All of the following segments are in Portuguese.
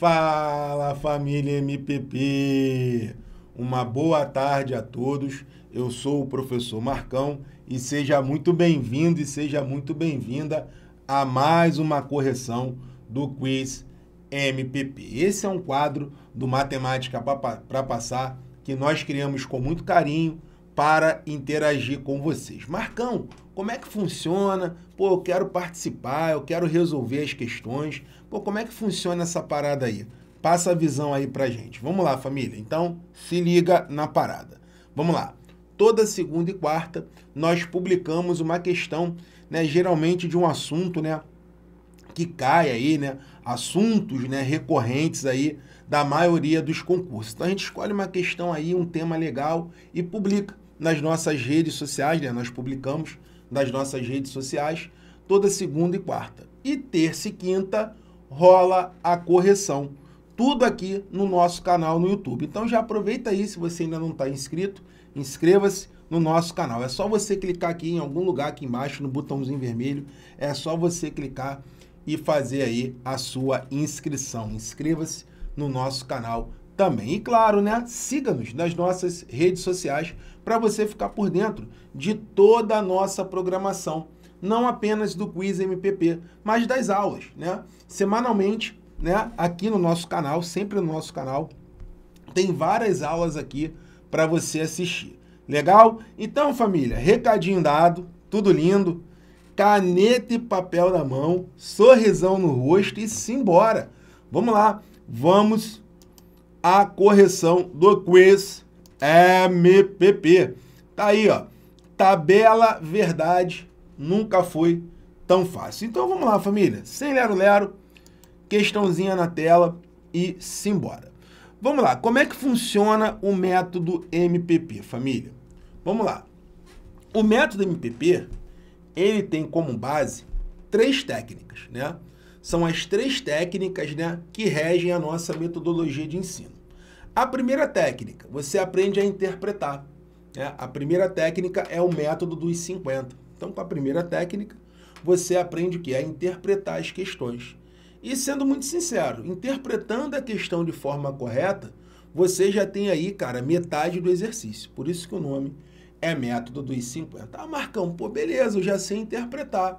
Fala família MPP! Uma boa tarde a todos. Eu sou o professor Marcão e seja muito bem-vindo e seja muito bem-vinda a mais uma correção do quiz MPP. Esse é um quadro do Matemática para Passar que nós criamos com muito carinho para interagir com vocês. Marcão, como é que funciona? Pô, eu quero participar, eu quero resolver as questões. Pô, como é que funciona essa parada aí? Passa a visão aí pra gente. Vamos lá, família. Então, se liga na parada. Vamos lá. Toda segunda e quarta nós publicamos uma questão, né, geralmente de um assunto, né, que cai aí, né, assuntos, né, recorrentes aí da maioria dos concursos. Então a gente escolhe uma questão aí, um tema legal e publica nas nossas redes sociais, né? Nós publicamos nas nossas redes sociais, toda segunda e quarta. E terça e quinta rola a correção. Tudo aqui no nosso canal no YouTube. Então já aproveita aí, se você ainda não está inscrito, inscreva-se no nosso canal. É só você clicar aqui em algum lugar aqui embaixo, no botãozinho vermelho. É só você clicar e fazer aí a sua inscrição. Inscreva-se no nosso canal também, e claro, né? Siga-nos nas nossas redes sociais para você ficar por dentro de toda a nossa programação, não apenas do Quiz MPP, mas das aulas, né? Semanalmente, né? Aqui no nosso canal, sempre no nosso canal, tem várias aulas aqui para você assistir. Legal? Então, família, recadinho dado, tudo lindo, caneta e papel na mão, sorrisão no rosto e simbora. Vamos lá, vamos a correção do quiz MPP. Tá aí, ó. Tabela verdade nunca foi tão fácil. Então vamos lá, família. Sem lero-lero, questãozinha na tela e simbora. Vamos lá. Como é que funciona o método MPP, família? Vamos lá. O método MPP, ele tem como base três técnicas, né? São as três técnicas né, que regem a nossa metodologia de ensino. A primeira técnica, você aprende a interpretar. Né? A primeira técnica é o método dos 50. Então, com a primeira técnica, você aprende o que? A interpretar as questões. E sendo muito sincero, interpretando a questão de forma correta, você já tem aí, cara, metade do exercício. Por isso que o nome é método dos 50. Ah, Marcão, pô, beleza, eu já sei interpretar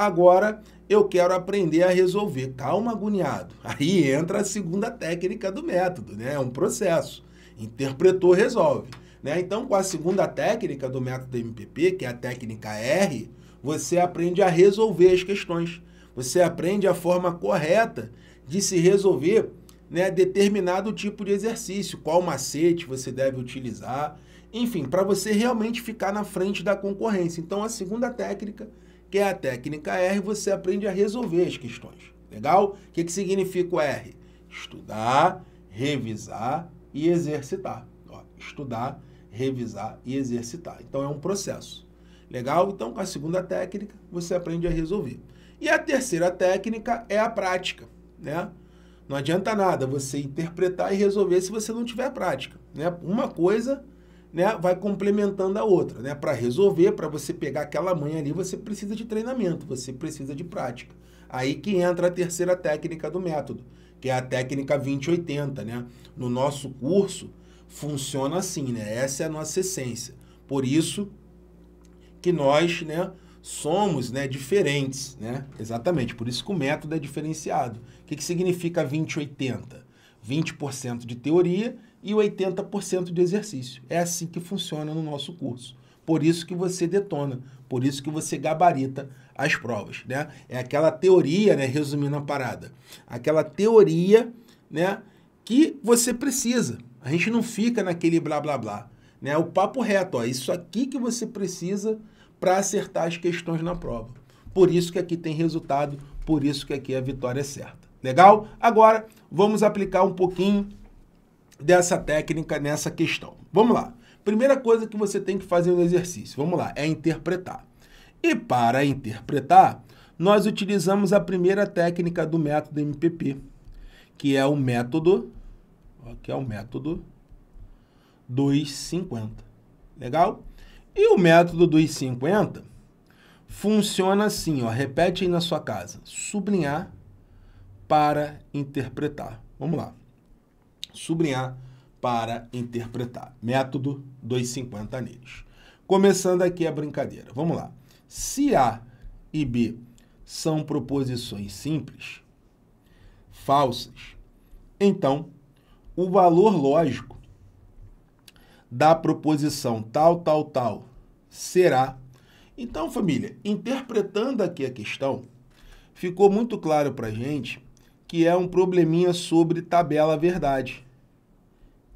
agora eu quero aprender a resolver. Calma, tá agoniado. Aí entra a segunda técnica do método, né? É um processo. Interpretou, resolve. Né? Então, com a segunda técnica do método MPP, que é a técnica R, você aprende a resolver as questões. Você aprende a forma correta de se resolver né, determinado tipo de exercício, qual macete você deve utilizar, enfim, para você realmente ficar na frente da concorrência. Então, a segunda técnica que é a técnica R, você aprende a resolver as questões. Legal? O que, que significa o R? Estudar, revisar e exercitar. Ó, estudar, revisar e exercitar. Então é um processo. Legal? Então, com a segunda técnica, você aprende a resolver. E a terceira técnica é a prática, né? Não adianta nada você interpretar e resolver se você não tiver prática, né? Uma coisa né, vai complementando a outra. Né? Para resolver, para você pegar aquela manha ali, você precisa de treinamento, você precisa de prática. Aí que entra a terceira técnica do método, que é a técnica 2080. Né? No nosso curso, funciona assim, né? essa é a nossa essência. Por isso que nós né, somos né, diferentes. Né? Exatamente, por isso que o método é diferenciado. O que, que significa 2080? 20% de teoria e 80% de exercício. É assim que funciona no nosso curso. Por isso que você detona, por isso que você gabarita as provas, né? É aquela teoria, né, resumindo a parada. Aquela teoria, né, que você precisa. A gente não fica naquele blá blá blá, né? O papo reto, ó, isso aqui que você precisa para acertar as questões na prova. Por isso que aqui tem resultado, por isso que aqui a vitória é certa. Legal? Agora vamos aplicar um pouquinho dessa técnica nessa questão. Vamos lá. Primeira coisa que você tem que fazer no exercício, vamos lá, é interpretar. E para interpretar, nós utilizamos a primeira técnica do método MPP, que é o método, que é o método 250. Legal? E o método 250 funciona assim, ó, repete aí na sua casa, sublinhar para interpretar. Vamos lá sublinhar para interpretar. Método 250 neles. Começando aqui a brincadeira. Vamos lá. Se A e B são proposições simples, falsas, então o valor lógico da proposição tal, tal, tal será. Então, família, interpretando aqui a questão, ficou muito claro para gente que é um probleminha sobre tabela verdade.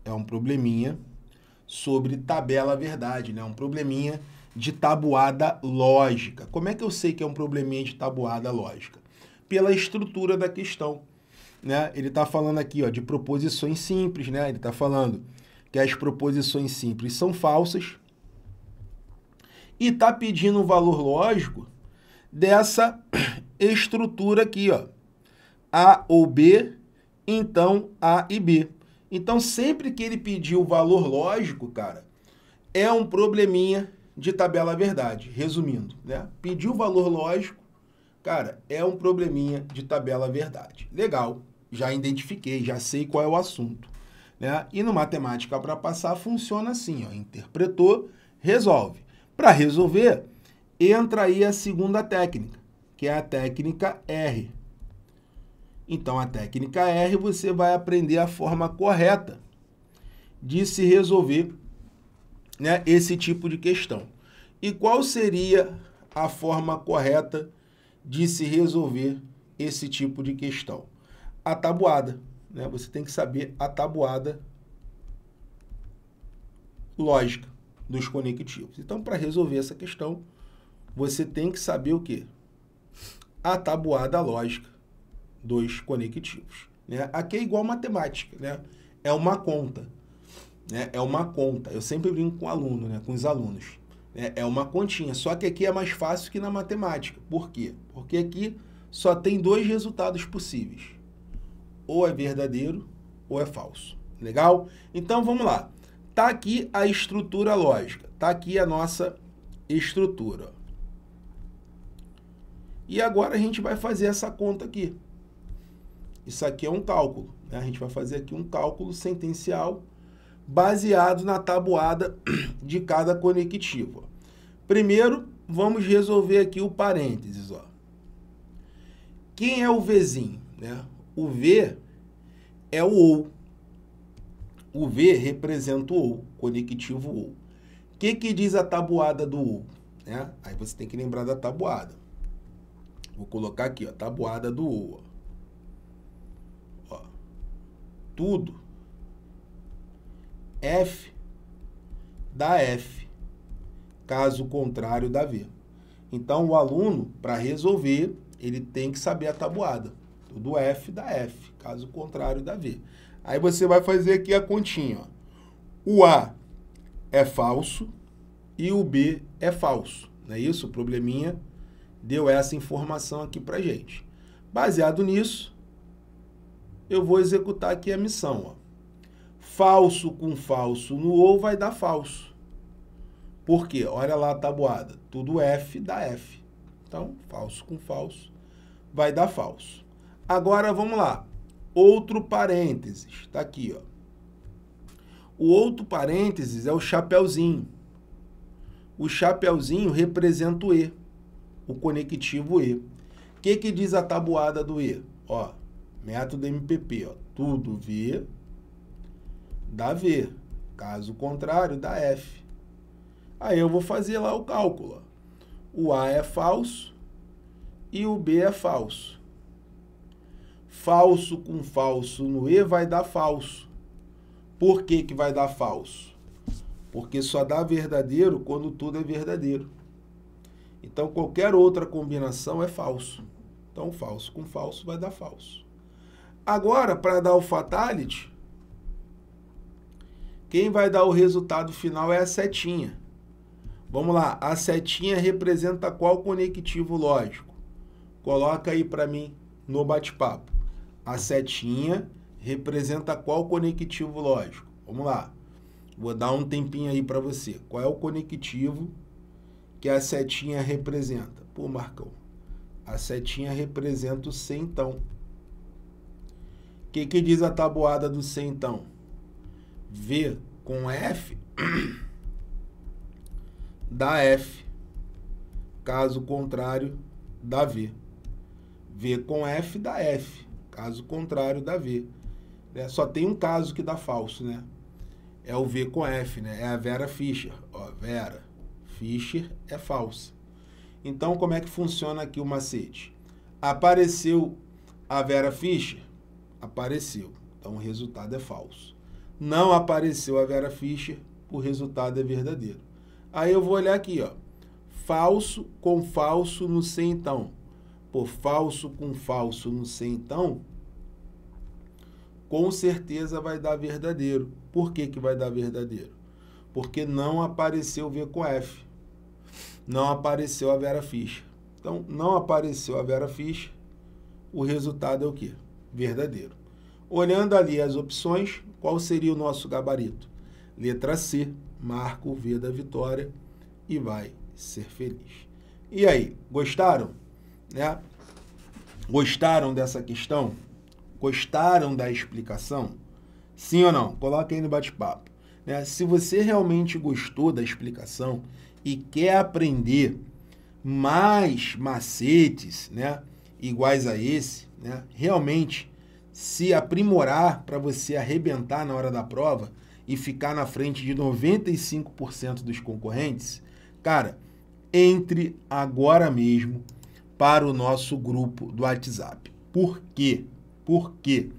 É um probleminha sobre tabela verdade, né? Um probleminha de tabuada lógica. Como é que eu sei que é um probleminha de tabuada lógica? Pela estrutura da questão, né? Ele está falando aqui, ó, de proposições simples, né? Ele está falando que as proposições simples são falsas e está pedindo um valor lógico dessa estrutura aqui, ó. A ou B, então A e B. Então, sempre que ele pedir o valor lógico, cara, é um probleminha de tabela verdade. Resumindo, né? Pediu o valor lógico, cara, é um probleminha de tabela verdade. Legal, já identifiquei, já sei qual é o assunto. Né? E no Matemática para Passar funciona assim, ó, interpretou, resolve. Para resolver, entra aí a segunda técnica, que é a técnica R. Então, a técnica R você vai aprender a forma correta de se resolver né, esse tipo de questão. E qual seria a forma correta de se resolver esse tipo de questão? A tabuada. Né? Você tem que saber a tabuada lógica dos conectivos. Então, para resolver essa questão, você tem que saber o quê? A tabuada lógica dois conectivos. Né? Aqui é igual matemática, né? é uma conta. Né? É uma conta. Eu sempre brinco com o aluno, né? com os alunos. Né? É uma continha. Só que aqui é mais fácil que na matemática. Por quê? Porque aqui só tem dois resultados possíveis. Ou é verdadeiro ou é falso. Legal? Então vamos lá. Tá aqui a estrutura lógica. Tá aqui a nossa estrutura. E agora a gente vai fazer essa conta aqui. Isso aqui é um cálculo. Né? A gente vai fazer aqui um cálculo sentencial baseado na tabuada de cada conectivo. Primeiro, vamos resolver aqui o parênteses. Ó. Quem é o Vzinho? Né? O V é o OU. O V representa o OU, conectivo OU. O que, que diz a tabuada do OU? Né? Aí você tem que lembrar da tabuada. Vou colocar aqui, ó, tabuada do OU. tudo F dá F, caso contrário dá V. Então, o aluno, para resolver, ele tem que saber a tabuada. Tudo F dá F, caso contrário dá V. Aí você vai fazer aqui a continha. Ó. O A é falso e o B é falso. Não é isso? O probleminha deu essa informação aqui para gente. Baseado nisso, eu vou executar aqui a missão. Ó. Falso com falso no ou vai dar falso. Por quê? Olha lá a tabuada. Tudo F dá F. Então, falso com falso vai dar falso. Agora, vamos lá. Outro parênteses. Está aqui, ó. O outro parênteses é o chapéuzinho. O chapéuzinho representa o E, o conectivo E. O que, que diz a tabuada do E? Ó, método MPP, ó, tudo V dá V. Caso contrário, dá F. Aí eu vou fazer lá o cálculo. O A é falso e o B é falso. Falso com falso no E vai dar falso. Por que, que vai dar falso? Porque só dá verdadeiro quando tudo é verdadeiro. Então qualquer outra combinação é falso. Então falso com falso vai dar falso. Agora, para dar o fatality, quem vai dar o resultado final é a setinha. Vamos lá, a setinha representa qual conectivo lógico? Coloca aí para mim no bate-papo. A setinha representa qual conectivo lógico? Vamos lá. Vou dar um tempinho aí para você. Qual é o conectivo que a setinha representa? Pô, Marcão, a setinha representa o C, então que, que diz a tabuada do C, então? V com F dá F. Caso contrário, dá V. V com F dá F. Caso contrário, dá V. Né, só tem um caso que dá falso, né? É o V com F, né? É a Vera Fischer. Ó, Vera Fischer é falsa. Então, como é que funciona aqui o macete? Apareceu a Vera Fischer, Apareceu. Então o resultado é falso. Não apareceu a Vera Fischer, o resultado é verdadeiro. Aí eu vou olhar aqui, ó. Falso com falso no sem então. Pô, falso com falso no sem então, com certeza vai dar verdadeiro. Por que, que vai dar verdadeiro? Porque não apareceu o V com F. Não apareceu a Vera Fischer. Então, não apareceu a Vera Fischer, o resultado é o quê? verdadeiro. Olhando ali as opções, qual seria o nosso gabarito? Letra C, marca o V da vitória e vai ser feliz. E aí, gostaram? Né? Gostaram dessa questão? Gostaram da explicação? Sim ou não? Coloca aí no bate-papo. Né? Se você realmente gostou da explicação e quer aprender mais macetes, né? iguais a esse, né, realmente se aprimorar para você arrebentar na hora da prova e ficar na frente de 95% dos concorrentes, cara, entre agora mesmo para o nosso grupo do WhatsApp. Por quê? Por quê?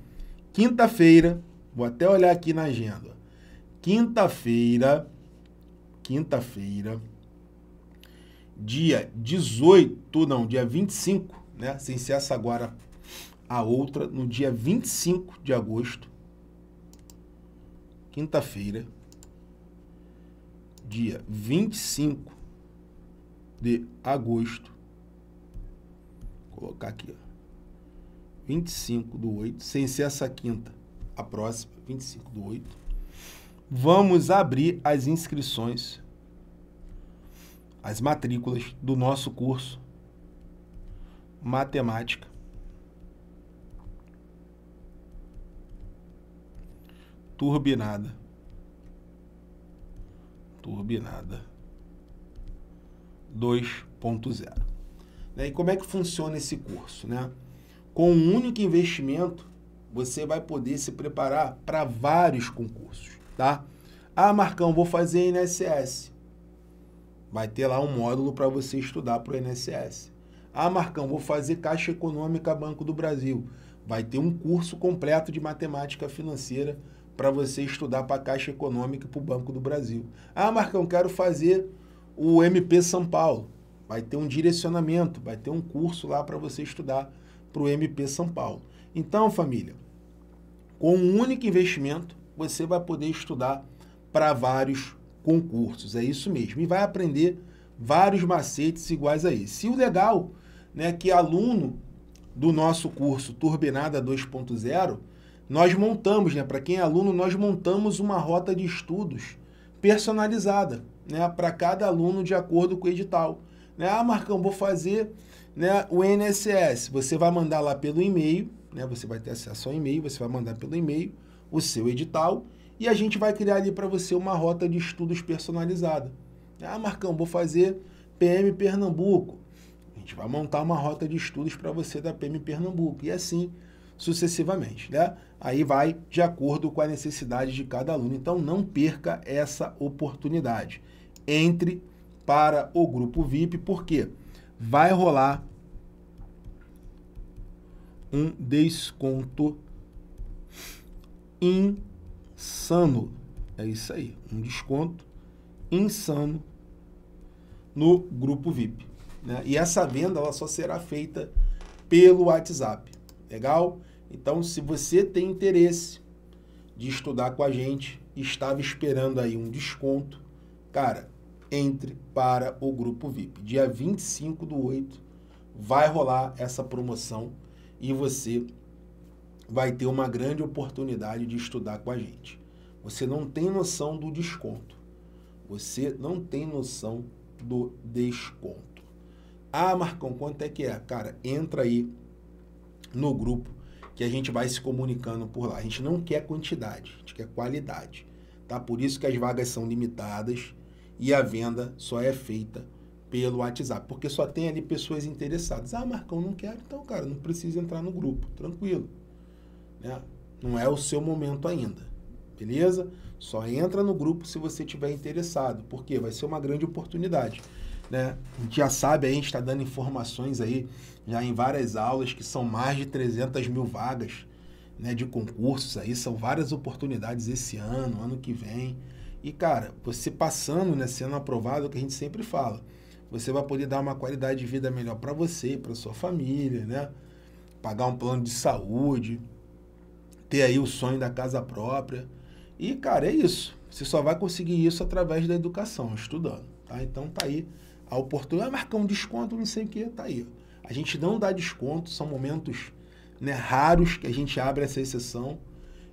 quinta-feira, vou até olhar aqui na agenda. Quinta-feira, quinta-feira, dia 18, não, dia 25, né, sem ser a Saguara, a outra, no dia 25 de agosto, quinta-feira, dia 25 de agosto, vou colocar aqui, ó, 25 do 8, sem ser essa quinta, a próxima, 25 do 8, vamos abrir as inscrições, as matrículas do nosso curso matemática. Turbinada. Turbinada 2.0. Né, e como é que funciona esse curso? Né? Com um único investimento, você vai poder se preparar para vários concursos. Tá? Ah, Marcão, vou fazer INSS. Vai ter lá um módulo para você estudar para o INSS. Ah, Marcão, vou fazer Caixa Econômica Banco do Brasil. Vai ter um curso completo de matemática financeira para você estudar para a Caixa Econômica e para o Banco do Brasil. Ah, Marcão, quero fazer o MP São Paulo. Vai ter um direcionamento, vai ter um curso lá para você estudar para o MP São Paulo. Então, família, com um único investimento, você vai poder estudar para vários concursos. É isso mesmo. E vai aprender vários macetes iguais a esse. E o legal né, que aluno do nosso curso Turbinada 2.0, nós montamos, né, para quem é aluno, nós montamos uma rota de estudos personalizada, né, para cada aluno de acordo com o edital. Né? Ah, Marcão, vou fazer, né, o NSS. Você vai mandar lá pelo e-mail, né? Você vai ter acesso ao e-mail, você vai mandar pelo e-mail o seu edital e a gente vai criar ali para você uma rota de estudos personalizada. Ah, Marcão, vou fazer PM Pernambuco gente vai montar uma rota de estudos para você da PM Pernambuco. E assim sucessivamente, né? Aí vai de acordo com a necessidade de cada aluno. Então não perca essa oportunidade. Entre para o grupo VIP porque vai rolar um desconto insano. É isso aí, um desconto insano no grupo VIP. Né? E essa venda ela só será feita pelo WhatsApp. Legal? Então, se você tem interesse de estudar com a gente, estava esperando aí um desconto, cara, entre para o grupo VIP. Dia 25 do 8 vai rolar essa promoção e você vai ter uma grande oportunidade de estudar com a gente. Você não tem noção do desconto. Você não tem noção do desconto. Ah, Marcão, quanto é que é? Cara, entra aí no grupo que a gente vai se comunicando por lá. A gente não quer quantidade, a gente quer qualidade. Tá? Por isso que as vagas são limitadas e a venda só é feita pelo WhatsApp, porque só tem ali pessoas interessadas. Ah, Marcão, não quero, então, cara, não precisa entrar no grupo, tranquilo. Né? Não é o seu momento ainda, beleza? Só entra no grupo se você tiver interessado, porque vai ser uma grande oportunidade né? A gente já sabe, a gente está dando informações aí já em várias aulas que são mais de 300 mil vagas né, de concursos aí, são várias oportunidades esse ano, ano que vem. E, cara, você passando, né, sendo aprovado, é o que a gente sempre fala, você vai poder dar uma qualidade de vida melhor para você, para sua família, né? Pagar um plano de saúde, ter aí o sonho da casa própria. E, cara, é isso. Você só vai conseguir isso através da educação, estudando, tá? Então tá aí a oportunidade, ah, marcar um desconto, não sei o que, tá aí. A gente não dá desconto, são momentos né, raros que a gente abre essa exceção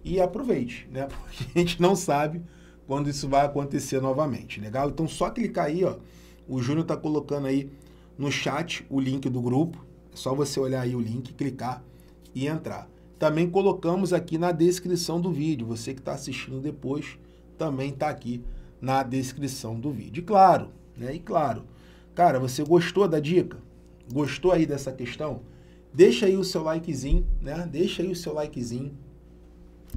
e aproveite, né? Porque a gente não sabe quando isso vai acontecer novamente, legal? Né, então só clicar aí, ó. O Júnior tá colocando aí no chat o link do grupo. É só você olhar aí o link, clicar e entrar. Também colocamos aqui na descrição do vídeo. Você que está assistindo depois também está aqui na descrição do vídeo. E claro, né? E claro, Cara, você gostou da dica? Gostou aí dessa questão? Deixa aí o seu likezinho, né? Deixa aí o seu likezinho.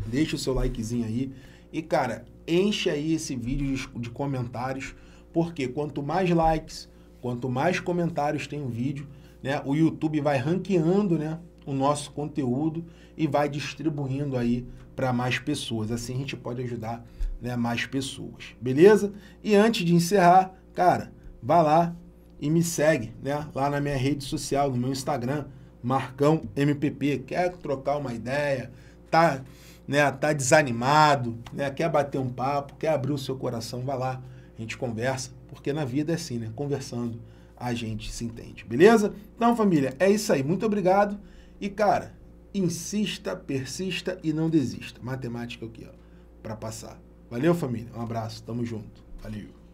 Deixa o seu likezinho aí. E, cara, enche aí esse vídeo de, de comentários, porque quanto mais likes, quanto mais comentários tem o um vídeo, né? O YouTube vai ranqueando, né? O nosso conteúdo e vai distribuindo aí para mais pessoas. Assim a gente pode ajudar né, mais pessoas, beleza? E antes de encerrar, cara, vá lá, e me segue, né? Lá na minha rede social, no meu Instagram, Marcão MPP. Quer trocar uma ideia? Tá, né? Tá desanimado, né? Quer bater um papo? Quer abrir o seu coração? Vá lá, a gente conversa, porque na vida é assim, né? Conversando a gente se entende, beleza? Então, família, é isso aí. Muito obrigado e cara, insista, persista e não desista. Matemática aqui, é ó, para passar. Valeu, família. Um abraço. Tamo junto. Valeu.